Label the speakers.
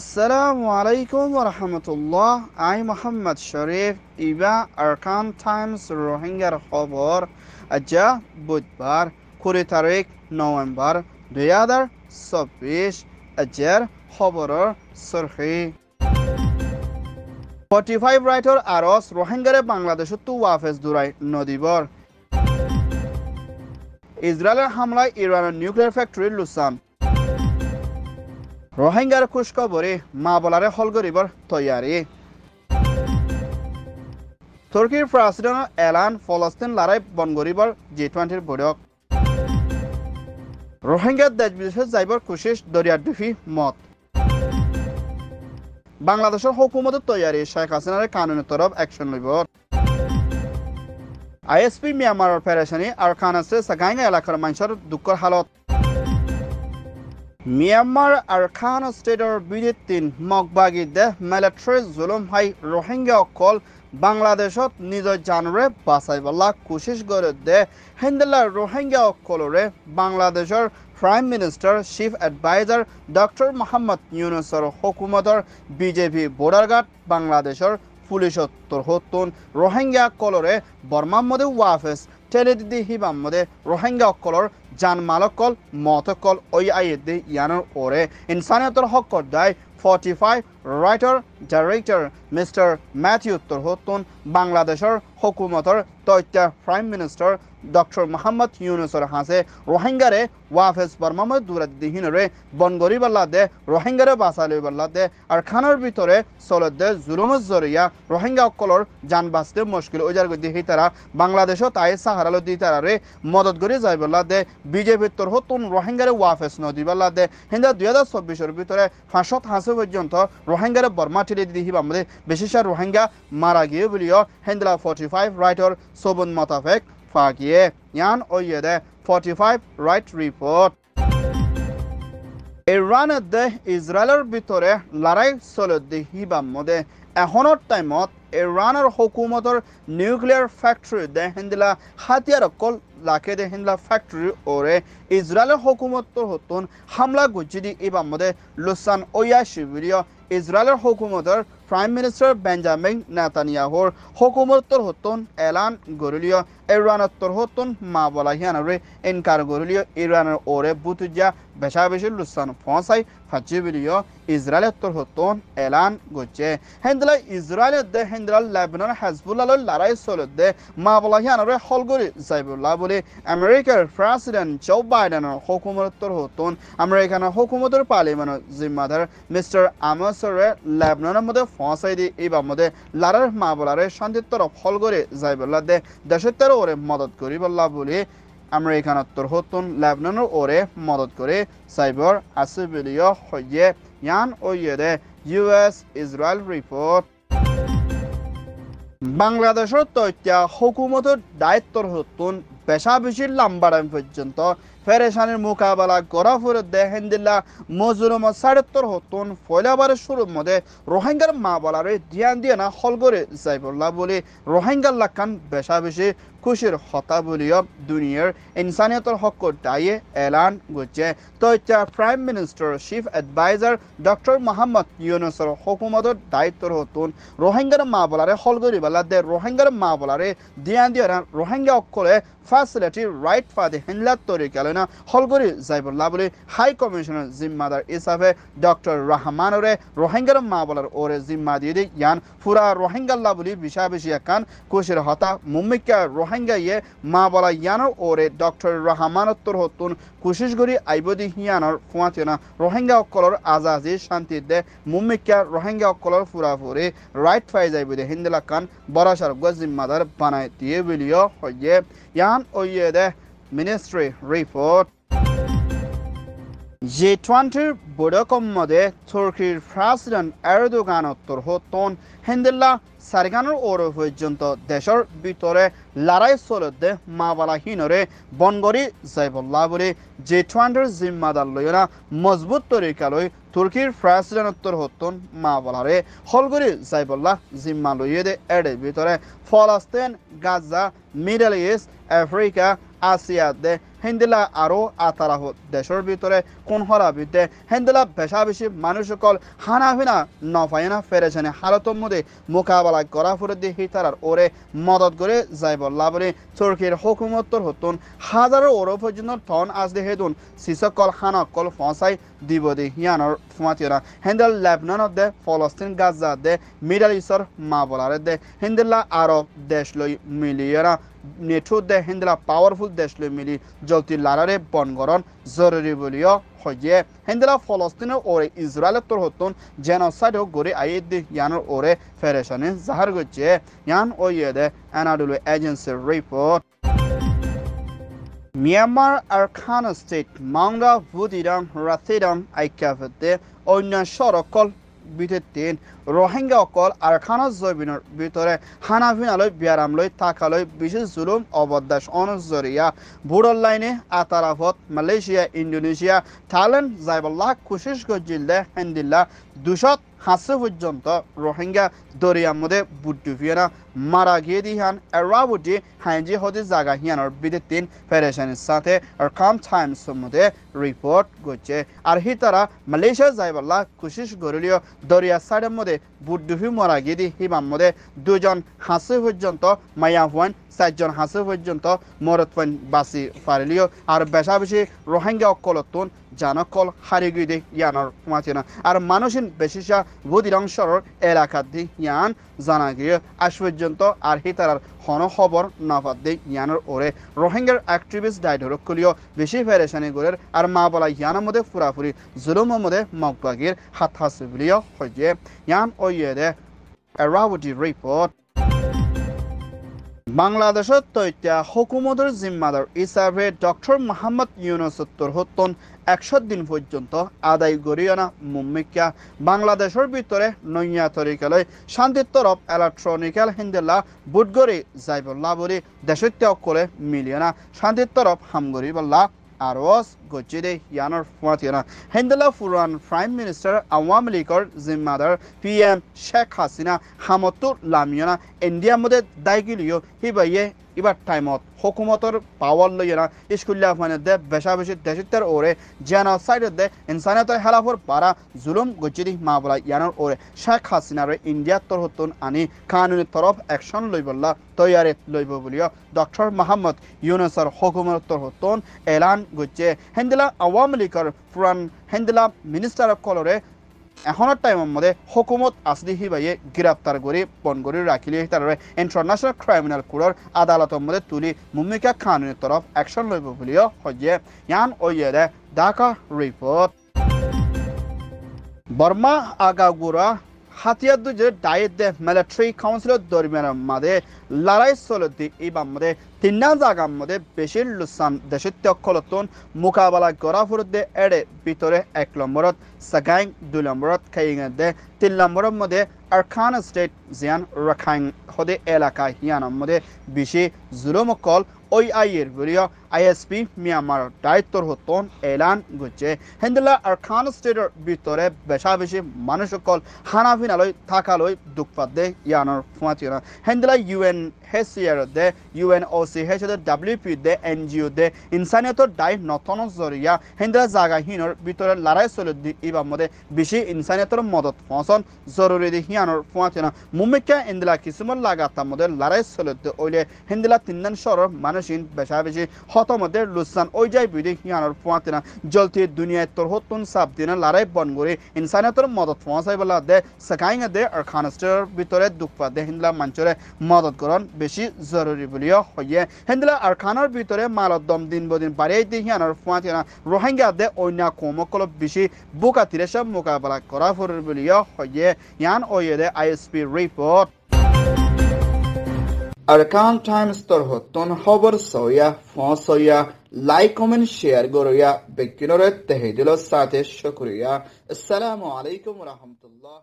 Speaker 1: আসসালামু আলাইকুম রহমতুল্লাহ আই মোহাম্মদ শরীফ ইবা আরকান টাইমস রোহিঙ্গার খবর আজা বুধবার কুড়ি তারিখ নভেম্বর দুই হাজার চব্বিশ আজের খবরের সুরখি ফর্টি ফাইভ রাইটর আরস রোহিঙ্গারে বাংলাদেশত ওয়াফেজ দুরাই নদীবর ইসরায়েলের হামলায় ইরানের নিউক্লিয়ার ফ্যাক্টরির লুসান রোহিঙ্গার খুশখবরে মা বলারে হল গরিবর তৈয়ারি তুর্কির প্রেসিডেন্ট এলান ফলস্তিন লড়াই বন গরিবর জি টুয়েন্টির বৈঠক রোহিঙ্গা দেশ বিদেশে যাইবর কুশিস দরিয়ার দুফি মত বাংলাদেশের হুকুমতের তৈয়ারি শেখ হাসিনার কানুনের তরফ অ্যাকশন লইব আইএসপি মিয়ামারের ফেডারেশনে আর খান আছে সাগাইঙ্গা এলাকার মানুষের দুঃখর হালত মিয়ানমার খান ষ্টেটৰ বিরুদ্ধে মগবাগী দেহ মিলিটাৰী জুলুম হাই অকল বাংলাদেশত নিজৰ জানৰে বাচাইবলা কোচিছ কৰে দে রোহিঙ্গা অকলরে বাংলাদেশৰ prime minister chief adviser doctor Mohammad ইউনুসর হকুমতৰ বিজেপি বোর্ডারঘাট বাংলাদেশের পুলিশত তরহতন রোহিঙ্গা কলরে বর্মার মধ্যে ওয়াফেস টেলিদিদি হিবাম মধ্যে রোহিঙ্গা অকলর মালকল মতকল ওই আয়েদে ইয়ানোর ওরে ইনসানিয়তর হক কর্দায় forty five writer director mister Matthew তৰ্হতুন বাংলাদেশৰ হকুমতর তথ্যা প্ৰাইম মিনিষ্টাৰ ডক্টৰ মোহাম্মদ ইউনুছৰ হাসে রোহিঙ্গারে ওয়াফেজ বৰ্মামত দূৰাদিহীনৰে বন কৰি পাল্লা দে ৰোহিংগাৰে বাঁচালৈ পাল্লা দে আৰু খানৰ ভিতৰে চলত দে জুলুমত জৰিয়া ৰোহিংগাসকলৰ যান বাঁচতে মুশকিল ওজাৰ গতি সেই তাৰা বাংলাদেশত আই সাহাৰালৈ দি তাৰাৰে মদত করে যাই পাল্লা দে বিজেপিৰ তৰ্হতুন ৰোহিংগাৰে ৱাফেজ নদী পাল্লা দে হিন্দা দুই হাজাৰ চৌব্বিছৰ ভিতৰে ফাঁসত হাসে পৰ্যন্ত রোহিঙ্গারে Varma Katiledi hibamde Beşişer Rohingya maragiyabiliyor. Hendla 45 writer Sobun Matafek Fakiye. Yan o yede 45 right report. ইরানে দেশ ইজৰাইলৰ ভিতৰে লৰাই চলদি হিবামদে এখনৰ টাইমত ইরানের হকুমতর নিউক্লিয়ার ফ্যাক্টরি দে হিন্দিলা হাতিয়ার কল লাখে দে হিন্দিলা ফ্যাক্টরি ওরে ইসরায়েলের হকুমতর হতুন হামলা গুজি দি ইবামদে লুসান অয়া শিবিৰীয় İsrail hökumətidir Prime Minister Benjamin Netanyahu'nun hukumet torhutun elan görülüyor. İran'a torhutun mabalahiyanarı inkar görülüyor. İran'ın oraya butuca beşabeşi lüssanı fonsay facı biliyor. İsrail'e torhutun elan göçe. Hendila İsrail'e de hendila Lebanon Hezbollah'la laray solüde mabalahiyanarı holguri zaybullah buli. Amerika'nın President Joe Biden'ın hukumet torhutun Amerika'nın hukumetur parlamento zimmadar Mr. Amos'e Lebanon'ın mıdır ফসাইদি ইবা মদে লারার মা বলারে শান্তির ফল করে যাই বললা দে দেশের তেরো ওরে মদত করি বললা বলি আমেরিকান উত্তর হতুন লেবনানোর ওরে মদত করে সাইবর আসিবিলিয় হইয়ে ইয়ান ওইয়ে দে ইউএস ইসরায়েল রিপোর্ট বাংলাদেশের তথ্য হুকুমতের দায়িত্বর হতুন বেশা বেশি লাম্বার পর্যন্ত ফেরেশানের মোকাবেলা করা ফুরে দেখেন দিল্লা মজুরুম সাড়েত্তর হতন ফয়লাবার শুরু মধ্যে রোহিঙ্গার মা বলারে ধ্যান দিয়ে না হল করে যাইবল্লা বলে রোহিঙ্গার লাক্ষান বেশা বেশি খুশির হতা বলিও দুনিয়ার ইনসানিয়তর হক দায়ে এলান করছে তো prime minister chief adviser doctor Mohammad ইউনুসর হুকুমতর দায়িত্ব হতুন রোহিঙ্গার মা বলারে হল করি বেলা দে রোহিঙ্গার মা বলারে ধ্যান দিয়ে রোহিঙ্গা অক্ষরে ফ্যাসিলিটি রাইট ফাদে তৈরি তরিকালে হুসাইনা হলগরি জাইবুল্লাহ বলে হাই কমিশনের জিম্মাদার হিসাবে ডক্টর রহমান ওরে রোহিঙ্গার মা বলার ওরে জিম্মা দিয়ে দিই ইয়ান ফুরা রোহিঙ্গাল্লা বলি বিশা বিশিয়া কান কুশির হতা মুম্মিকা রোহিঙ্গা ইয়ে মা বলা ইয়ান ওরে ডক্টর রহমানত্তর হতুন কোশিশ করি আইবদি হিয়ানোর ফুয়াতিনা রোহিঙ্গা অকলর আজাজি শান্তি দে মুম্মিকা রোহিঙ্গা অকলর ফুরাফুরি রাইট ফাই যাইব দে হিন্দলা কান বরাশার গজিম্মাদার বানায় দিয়ে বিলিও হইয়ে ইয়ান ওইয়ে দে Ministry report J20 Budokomma'da Türkiye President Erdoğan'ın torhotton Hindilla সারিগানোর ওর পর্যন্ত দেশের ভিতরে লড়াই চলতে মাওয়ালাহীনরে বনগরি জৈবল্লা বলে জে টোয়েন্টির জিম্মাদার লইনা মজবুত তরিকালৈ তুর্কির প্রেসিডেন্টর হতন মাওয়ালারে হলগরি জৈবল্লা জিম্মা লইয়ে দে এর ভিতরে ফলাস্তিন Gaza Middle East Africa Asia দে হেন্দেলা আরও আতারা দেশের ভিতরে কোন হলা বিদ্যে হেন্দেলা বেশা বেশি মানুষ সকল হানা হানাহিনা নফাইনা ফেরেছেন হালতর মধ্যে মোকাবেলা করা ফুরে দিয়ে হিতারার ওরে মদত করে যাইব লাবরে চরকির হুকুমত্তর হতুন হাজারো ওর পর্যন্ত ঠন আজ দে হেদুন সিসকল কল ফসাই দিব দে হিয়ানর ফুমাতিরা হেন্দেল লেবনান দে ফলস্তিন গাজা দে মিডাল ইস্টর মা বলার দে হেন্দেলা আরব দেশ লই মিলিয়েরা নেটো নেঠুদে হেন্দলা পাওয়ারফুল দেশ লো মিলি জলতি লারারে বনগরণ জরুরি বলিও হইয়ে হেন্দলা ফলস্তিন ওরে ইসরায়েলের তোর হতুন জেনসাইড হোক গড়ি আইদি ইয়ানোর ওরে ফেরেশনে জাহার গচ্ছে ইয়ান ও ইয়েদে এনাডুলু এজেন্সি রিপোর্ট মিয়ানমার আর খান স্টেট মাংগা বুদিরং রাথিরং আইকাভতে অন্য সরকল বিটে তিন রোহিঙ্গা অকল আরখানা জবিনের ভিতরে হানাফিনালয় বিয়ারামলয় থাকালয় বিশেষ জুলুম অবদাস অনজরিয়া বুড়র লাইনে আতারাফত মালয়েশিয়া ইন্ডোনেশিয়া থাইল্যান্ড জাইবাল্লাহ কুশিস গজিল্লা হেন্দিল্লা দুশত হাসে পর্যন্ত রোহিঙ্গা দরিয়ার মধ্যে বুট্টু ফিয়ানা মারা গিয়ে দি হান এরা বুটি হাইজি হতে জাগা হিয়ানোর আর বিদে তিন ফেডারেশনের সাথে আর কাম টাইমস মধ্যে রিপোর্ট করছে আর হি তারা মালয়েশিয়া যাই বললা কুশিস করিলেও দরিয়া সাইডের মধ্যে বুট্টুফি মারা গিয়ে দি হিমার মধ্যে দুজন হাসে পর্যন্ত মায়া হওয়ান চারজন হাসে পর্যন্ত মরত পান বাঁচি পারিলিও আর বেশা বেশি রোহিঙ্গা অকলতুন জানকল হারি গিয়ে ইয়ানোর মাতিনা আর মানুষের বেশিসা বুধিরাংশর এলাকা দি ইয়ান জানা গিয়ে আজ পর্যন্ত আর হি তারার হন খবর না পাত দে ইয়ানোর ওরে রোহিঙ্গার অ্যাক্টিভিস্ট ডাইড রক্ষলিও বেশি ফেরেশানি গোরের আর মা বলা ইয়ানোর মধ্যে পুরাপুরি জুলুম মধ্যে মগবাগির হাত হাসি বলিও হয়ে ইয়ান ওইয়ে দে এরাউটি রিপোর্ট বাংলাদেশত তৈত্যা হকুমতর জিম্মাদার হিসাবে ডক্টর মোহাম্মদ ইউনুসত্তর হত্যন একশো দিন পর্যন্ত আদায় গরিয়না মুম্মিকা বাংলাদেশের ভিতরে নৈয়া তরিকালয় শান্তির তরফ ইলেকট্রনিক্যাল হিন্দেলা বুটগরি যাইবল্লা বলি দেশত্যাগ করে মিলিয়না শান্তির তরফ হামগরি বল্লা আৰু ৱাজ গজিদে ইয়ানৰ ফুৱাথিয়ানা হেণ্ডেলা ফুৰান প্ৰাইম মিনিষ্টাৰ আৱামী লীগৰ জিম্মাদাৰ পি এম শ্বেখ হাছিনা হামতু লামিয়না ইণ্ডিয়া মতে দায়গিলিঅ' সি বাইয়ে ইবার টাইমত হকুমতর পাওয়ার লইয়ে না ইস্কুল্লা মানে দে বেশাবেশি দেশিত্বের ওরে জেনা সাইডে দে ইনসানিয়তের হেলাফর পারা জুলুম গজিদি মা বলা ইয়ানোর ওরে শেখ হাসিনার ইন্ডিয়ার তরহতুন আনি কানুনি তরফ অ্যাকশন লইবল্লা তৈয়ারে লইব বলিও ডক্টর মাহমদ ইউনেসর হকুমত তরহতুন এলান গজ্জে হেন্দিলা আওয়ামী লীগের পুরান হেন্দিলা মিনিস্টার অফ কলরে এখনৰ টাইমৰ মধ্যে হকুমত আসলিহি বাইয়ে গ্রেপ্তার করে বন করে ৰাখিলে তার ইন্টারন্যাশনাল ক্রাইমিনাল কোর্টর আদালতৰ মধ্যে তুলি মুমিকা খানের তরফ একশ্যন লইব বলেও সজ্জে ইয়ান অয়েৰে ঢাকা রিপোর্ট বর্মা আগাগুড়া হাতিয়ার দুজে ডায়েট দে মিলিটারি কাউন্সিলের দরমিয়ানের মাঝে লড়াই চলতি এই বাম মধ্যে মধ্যে লুসান ബഷീർ ലുസാൻ মোকাবেলা গড়া ফুরুদ্দে এড়ে ভিতরে এক নম্বরত সাগাইং দুই নম্বরত দে তিন নম্বরের মধ্যে আরখান স্টেট জিয়ান রাখাইং হদে এলাকা হিয়ানর মধ্যে বিশি জুলুম কল ওই আইয়ের বলিও আইএসপি মিয়ামার দায়িত্বর হতন এলান গুছে হিন্দুলা আরখান স্টেটের ভিতরে বেশা বেশি মানুষ কল হানাফিনালয় থাকালয় দুঃখ দে ইয়ানর ফুয়াতিরা হিন্দুলা ইউএন হেসিয়ার দে ইউএন ও সিহেসদের ডাব্লিউপি দে এনজিও দে ইনসানিয়তর দায় নথন জরিয়া হেন্দ্রা জাগাহীনর ভিতরে লড়াই চলে দি ইবা মধ্যে বেশি ইনসানিয়তর মদত ফসন জরুরি দি হিয়ানর ফুয়াতেনা মুমিকা ইন্দিলা কিছুমান লাগাতার মধ্যে লড়াই চলে দি ওইলে হিন্দিলা তিনদান শহরের মানুষিন বেশা বেশি হতমদের লুসান ওই যাই বিধি হিয়ানর ফুয়াতেনা জলতি দুনিয়ায় তোর হতুন সাপ দিনে লড়াই বন করে ইনসানিয়তর মদত ফসাই বলা দে সেকাইং দে আর খানস্টের ভিতরে দুঃখ দে হিন্দলা মঞ্চরে মদত করন বেশি জরুরি বলিয়া হইয়ে দিয়ে হেন্দলা আর খানার ভিতরে মালদম দিন বদিন বাড়িয়ে দিয়ে হিয়ানোর ফুঁয়া রোহিঙ্গা দে অন্য কমকল বেশি বুকা সব মোকাবেলা করা ফুর বলিও হয়ে ইয়ান ওয়েদে আইএসপি রিপোর্ট আরকান টাইমস তরহ হতন খবর সয়া ফস সয়া লাইক কমেন্ট শেয়ার গরিয়া বেকিনরে তেহে তেহিদিল সাথে শুকরিয়া আসসালামু আলাইকুম রাহমাতুল্লাহ